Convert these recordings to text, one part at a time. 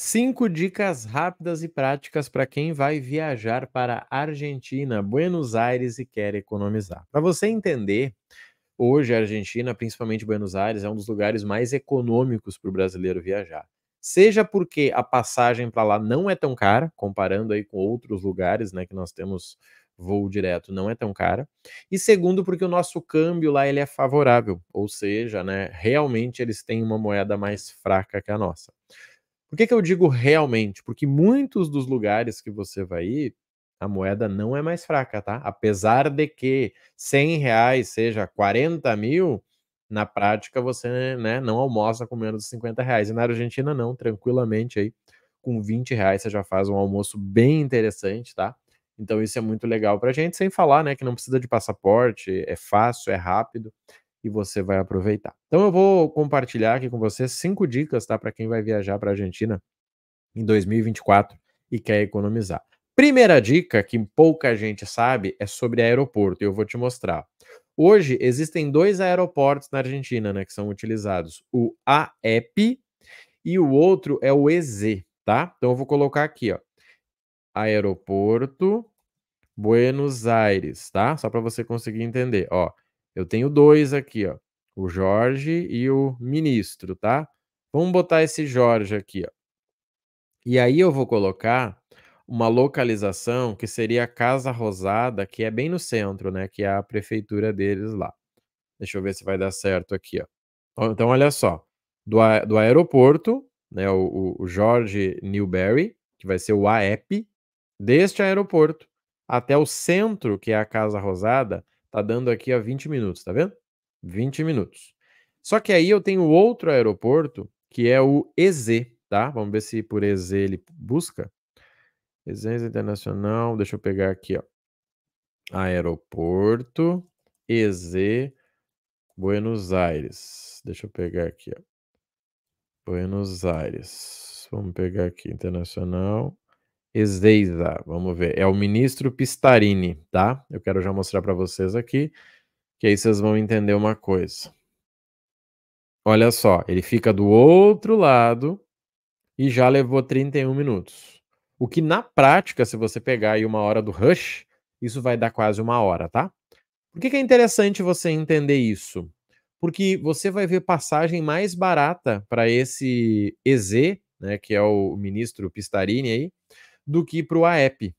Cinco dicas rápidas e práticas para quem vai viajar para Argentina, Buenos Aires e quer economizar. Para você entender, hoje a Argentina, principalmente Buenos Aires, é um dos lugares mais econômicos para o brasileiro viajar. Seja porque a passagem para lá não é tão cara, comparando aí com outros lugares, né, que nós temos voo direto não é tão cara. E segundo, porque o nosso câmbio lá ele é favorável, ou seja, né, realmente eles têm uma moeda mais fraca que a nossa. Por que, que eu digo realmente? Porque muitos dos lugares que você vai ir, a moeda não é mais fraca, tá? Apesar de que 100 reais seja 40 mil, na prática você né, não almoça com menos de 50 reais. E na Argentina não, tranquilamente aí com 20 reais você já faz um almoço bem interessante, tá? Então isso é muito legal pra gente, sem falar, né, que não precisa de passaporte, é fácil, é rápido e você vai aproveitar. Então eu vou compartilhar aqui com você cinco dicas, tá, para quem vai viajar para a Argentina em 2024 e quer economizar. Primeira dica que pouca gente sabe é sobre aeroporto, e eu vou te mostrar. Hoje existem dois aeroportos na Argentina, né, que são utilizados, o AEP e o outro é o EZ, tá? Então eu vou colocar aqui, ó. Aeroporto Buenos Aires, tá? Só para você conseguir entender, ó. Eu tenho dois aqui, ó. O Jorge e o ministro, tá? Vamos botar esse Jorge aqui, ó. E aí eu vou colocar uma localização que seria a Casa Rosada, que é bem no centro, né? Que é a prefeitura deles lá. Deixa eu ver se vai dar certo aqui, ó. Então, olha só. Do, do aeroporto, né? O, o Jorge Newberry, que vai ser o AEP, deste aeroporto até o centro, que é a Casa Rosada, Tá dando aqui a 20 minutos, tá vendo? 20 minutos. Só que aí eu tenho outro aeroporto que é o EZ, tá? Vamos ver se por EZ ele busca. EZ Internacional, deixa eu pegar aqui, ó. Aeroporto EZ Buenos Aires. Deixa eu pegar aqui, ó. Buenos Aires. Vamos pegar aqui, internacional. Ezeiza, ah, vamos ver, é o ministro Pistarini, tá? Eu quero já mostrar para vocês aqui, que aí vocês vão entender uma coisa. Olha só, ele fica do outro lado e já levou 31 minutos. O que na prática, se você pegar aí uma hora do rush, isso vai dar quase uma hora, tá? Por que, que é interessante você entender isso? Porque você vai ver passagem mais barata para esse EZ, né, que é o ministro Pistarini aí, do que para o AEP.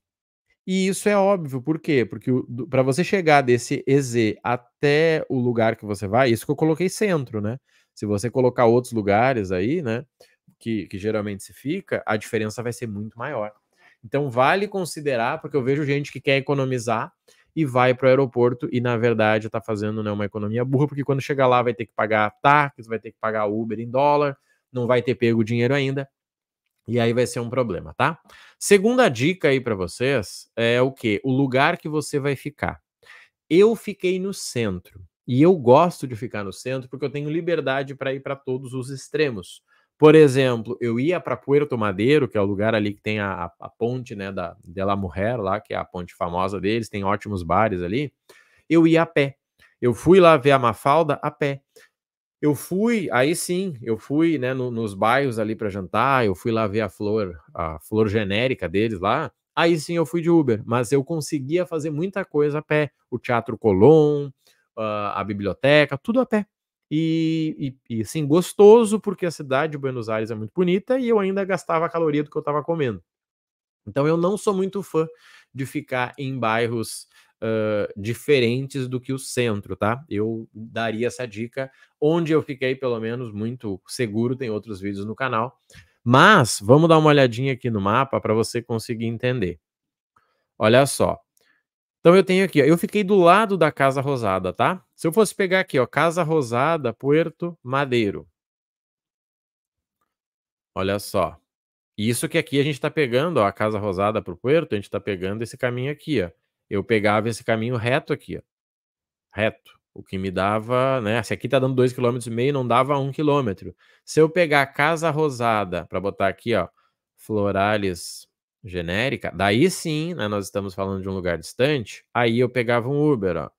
E isso é óbvio, por quê? Porque para você chegar desse EZ até o lugar que você vai, isso que eu coloquei centro, né? Se você colocar outros lugares aí, né, que, que geralmente se fica, a diferença vai ser muito maior. Então vale considerar, porque eu vejo gente que quer economizar e vai para o aeroporto e, na verdade, está fazendo né, uma economia burra, porque quando chegar lá vai ter que pagar táxi, vai ter que pagar Uber em dólar, não vai ter pego o dinheiro ainda. E aí vai ser um problema, tá? Segunda dica aí para vocês é o que? O lugar que você vai ficar. Eu fiquei no centro e eu gosto de ficar no centro porque eu tenho liberdade para ir para todos os extremos. Por exemplo, eu ia para Puerto Madeiro, que é o lugar ali que tem a, a ponte né, da de La Mujer, lá, que é a ponte famosa deles, tem ótimos bares ali. Eu ia a pé. Eu fui lá ver a Mafalda a pé. Eu fui, aí sim, eu fui né, no, nos bairros ali para jantar, eu fui lá ver a flor, a flor genérica deles lá. Aí sim eu fui de Uber, mas eu conseguia fazer muita coisa a pé. O Teatro Colón, ah, a biblioteca, tudo a pé. E, e, e assim, gostoso, porque a cidade de Buenos Aires é muito bonita e eu ainda gastava a caloria do que eu estava comendo. Então eu não sou muito fã de ficar em bairros uh, diferentes do que o centro, tá? Eu daria essa dica, onde eu fiquei pelo menos muito seguro, tem outros vídeos no canal. Mas vamos dar uma olhadinha aqui no mapa para você conseguir entender. Olha só. Então eu tenho aqui, ó, eu fiquei do lado da Casa Rosada, tá? Se eu fosse pegar aqui, ó, Casa Rosada, Puerto Madeiro. Olha só. Isso que aqui a gente está pegando, ó, a Casa Rosada para o Puerto, a gente está pegando esse caminho aqui, ó eu pegava esse caminho reto aqui, ó. Reto. O que me dava, né? Se aqui tá dando 2,5 km, não dava 1 km. Se eu pegar Casa Rosada, para botar aqui, ó, Florales genérica, daí sim, né, nós estamos falando de um lugar distante, aí eu pegava um Uber, ó.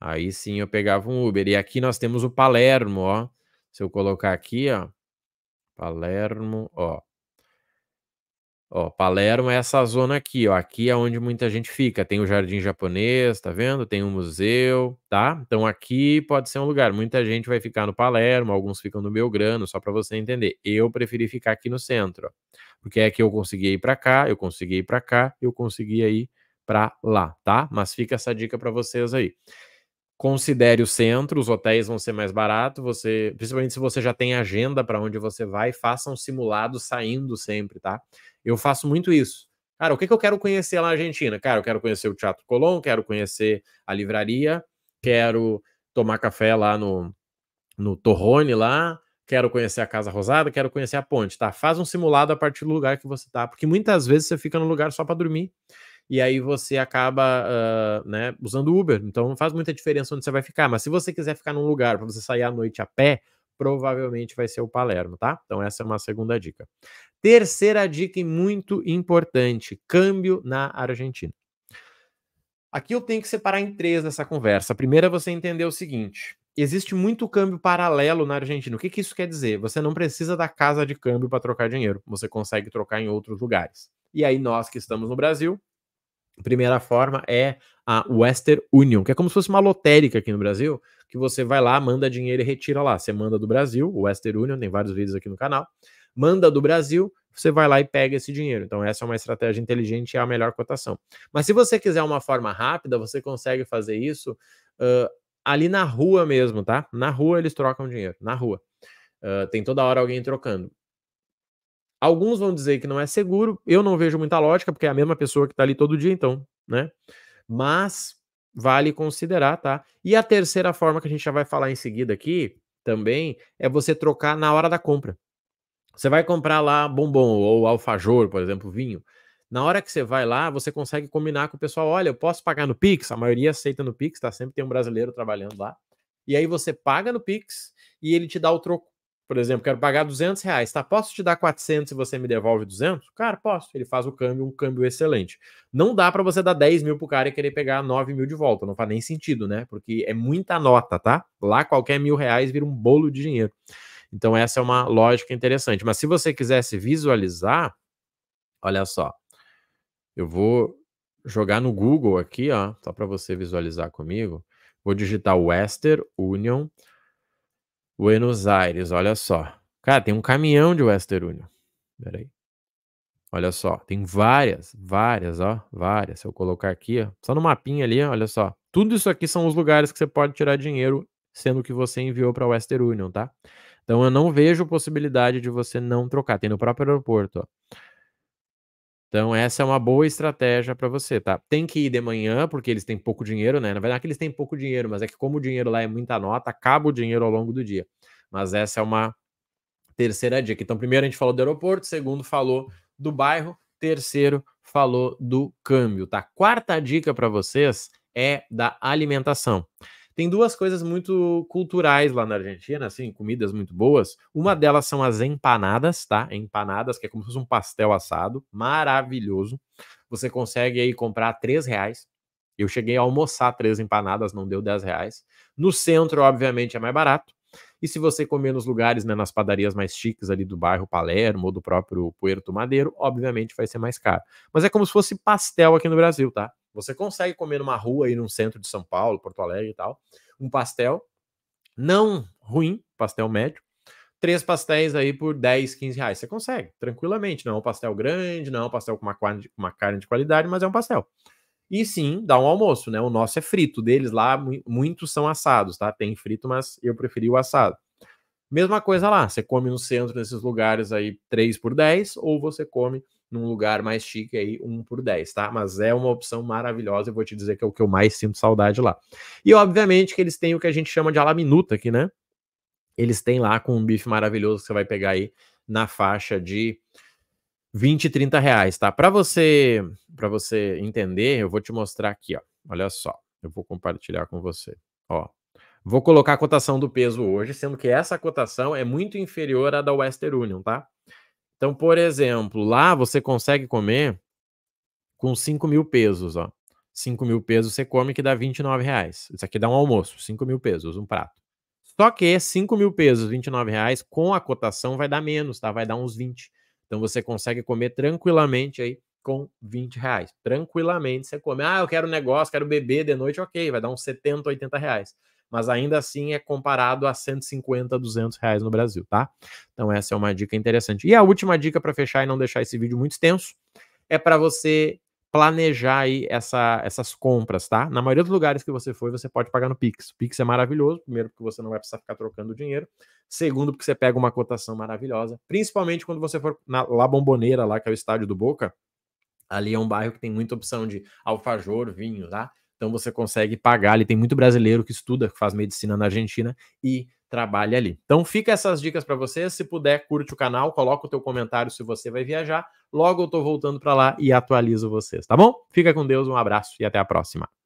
Aí sim eu pegava um Uber. E aqui nós temos o Palermo, ó. Se eu colocar aqui, ó, Palermo, ó. Ó, Palermo é essa zona aqui, ó. Aqui é onde muita gente fica. Tem o jardim japonês, tá vendo? Tem um museu, tá? Então aqui pode ser um lugar. Muita gente vai ficar no Palermo, alguns ficam no Belgrano, só para você entender. Eu preferi ficar aqui no centro, ó. porque é que eu consegui ir para cá, eu consegui ir para cá, eu consegui ir para lá, tá? Mas fica essa dica para vocês aí considere o centro, os hotéis vão ser mais baratos, você, principalmente se você já tem agenda para onde você vai, faça um simulado saindo sempre, tá? Eu faço muito isso. Cara, o que, que eu quero conhecer lá na Argentina? Cara, eu quero conhecer o Teatro Colón, quero conhecer a livraria, quero tomar café lá no, no Torrone lá, quero conhecer a Casa Rosada, quero conhecer a ponte, tá? Faz um simulado a partir do lugar que você tá, porque muitas vezes você fica no lugar só para dormir e aí você acaba uh, né, usando Uber. Então não faz muita diferença onde você vai ficar. Mas se você quiser ficar num lugar para você sair à noite a pé, provavelmente vai ser o Palermo, tá? Então essa é uma segunda dica. Terceira dica e muito importante: câmbio na Argentina. Aqui eu tenho que separar em três nessa conversa. A primeira é você entender o seguinte: existe muito câmbio paralelo na Argentina. O que, que isso quer dizer? Você não precisa da casa de câmbio para trocar dinheiro, você consegue trocar em outros lugares. E aí, nós que estamos no Brasil, Primeira forma é a Western Union, que é como se fosse uma lotérica aqui no Brasil, que você vai lá, manda dinheiro e retira lá. Você manda do Brasil, Western Union, tem vários vídeos aqui no canal. Manda do Brasil, você vai lá e pega esse dinheiro. Então, essa é uma estratégia inteligente e é a melhor cotação. Mas se você quiser uma forma rápida, você consegue fazer isso uh, ali na rua mesmo, tá? Na rua eles trocam dinheiro, na rua. Uh, tem toda hora alguém trocando. Alguns vão dizer que não é seguro, eu não vejo muita lógica, porque é a mesma pessoa que está ali todo dia, então, né? Mas vale considerar, tá? E a terceira forma que a gente já vai falar em seguida aqui também é você trocar na hora da compra. Você vai comprar lá bombom ou alfajor, por exemplo, vinho. Na hora que você vai lá, você consegue combinar com o pessoal: olha, eu posso pagar no Pix, a maioria aceita no Pix, tá? Sempre tem um brasileiro trabalhando lá. E aí você paga no Pix e ele te dá o troco por exemplo, quero pagar 200 reais, tá? Posso te dar 400 se você me devolve 200? Cara, posso. Ele faz o câmbio, um câmbio excelente. Não dá para você dar 10 mil pro cara e querer pegar 9 mil de volta. Não faz nem sentido, né? Porque é muita nota, tá? Lá qualquer mil reais vira um bolo de dinheiro. Então essa é uma lógica interessante. Mas se você quisesse visualizar, olha só. Eu vou jogar no Google aqui, ó, só para você visualizar comigo. Vou digitar Western Union Buenos Aires, olha só. Cara, tem um caminhão de Western Union. Peraí. Olha só, tem várias, várias, ó, várias. Se eu colocar aqui, ó, só no mapinha ali, olha só. Tudo isso aqui são os lugares que você pode tirar dinheiro, sendo que você enviou para Western Union, tá? Então eu não vejo possibilidade de você não trocar. Tem no próprio aeroporto, ó. Então, essa é uma boa estratégia para você, tá? Tem que ir de manhã, porque eles têm pouco dinheiro, né? Na verdade, eles têm pouco dinheiro, mas é que como o dinheiro lá é muita nota, acaba o dinheiro ao longo do dia. Mas essa é uma terceira dica. Então, primeiro a gente falou do aeroporto, segundo falou do bairro, terceiro falou do câmbio, tá? Quarta dica para vocês é da alimentação. Tem duas coisas muito culturais lá na Argentina, assim, comidas muito boas. Uma hum. delas são as empanadas, tá? Empanadas, que é como se fosse um pastel assado, maravilhoso. Você consegue aí comprar três reais. Eu cheguei a almoçar três empanadas, não deu 10 reais. No centro, obviamente, é mais barato. E se você comer nos lugares, né, nas padarias mais chiques ali do bairro Palermo ou do próprio Puerto Madeiro, obviamente vai ser mais caro. Mas é como se fosse pastel aqui no Brasil, tá? Você consegue comer numa rua aí no centro de São Paulo, Porto Alegre e tal, um pastel não ruim, pastel médio, três pastéis aí por 10, 15 reais. Você consegue, tranquilamente. Não é um pastel grande, não é um pastel com uma carne, de qualidade, mas é um pastel. E sim, dá um almoço, né? O nosso é frito, deles lá muitos são assados, tá? Tem frito, mas eu preferi o assado. Mesma coisa lá, você come no centro, nesses lugares aí, 3 por 10, ou você come num lugar mais chique aí, um por 10, tá? Mas é uma opção maravilhosa, eu vou te dizer que é o que eu mais sinto saudade lá. E obviamente que eles têm o que a gente chama de ala minuta aqui, né? Eles têm lá com um bife maravilhoso que você vai pegar aí na faixa de 20, 30 reais, tá? Para você, para você entender, eu vou te mostrar aqui, ó. Olha só, eu vou compartilhar com você, ó. Vou colocar a cotação do peso hoje, sendo que essa cotação é muito inferior à da Western Union, tá? Então, por exemplo, lá você consegue comer com 5 mil pesos, ó. 5 mil pesos você come que dá 29 reais. Isso aqui dá um almoço, 5 mil pesos, um prato. Só que 5 mil pesos, 29 reais, com a cotação vai dar menos, tá? Vai dar uns 20. Então você consegue comer tranquilamente aí com 20 reais. Tranquilamente você come. Ah, eu quero um negócio, quero beber de noite, ok, vai dar uns 70, 80 reais mas ainda assim é comparado a 150, 200 reais no Brasil, tá? Então essa é uma dica interessante. E a última dica para fechar e não deixar esse vídeo muito extenso é para você planejar aí essa, essas compras, tá? Na maioria dos lugares que você foi, você pode pagar no Pix. O Pix é maravilhoso, primeiro porque você não vai precisar ficar trocando dinheiro, segundo porque você pega uma cotação maravilhosa, principalmente quando você for na La Bomboneira, lá que é o estádio do Boca, ali é um bairro que tem muita opção de alfajor, vinho, tá? Então você consegue pagar ali. Tem muito brasileiro que estuda, que faz medicina na Argentina e trabalha ali. Então fica essas dicas para você. Se puder, curte o canal, coloca o teu comentário se você vai viajar. Logo eu tô voltando para lá e atualizo vocês, tá bom? Fica com Deus, um abraço e até a próxima.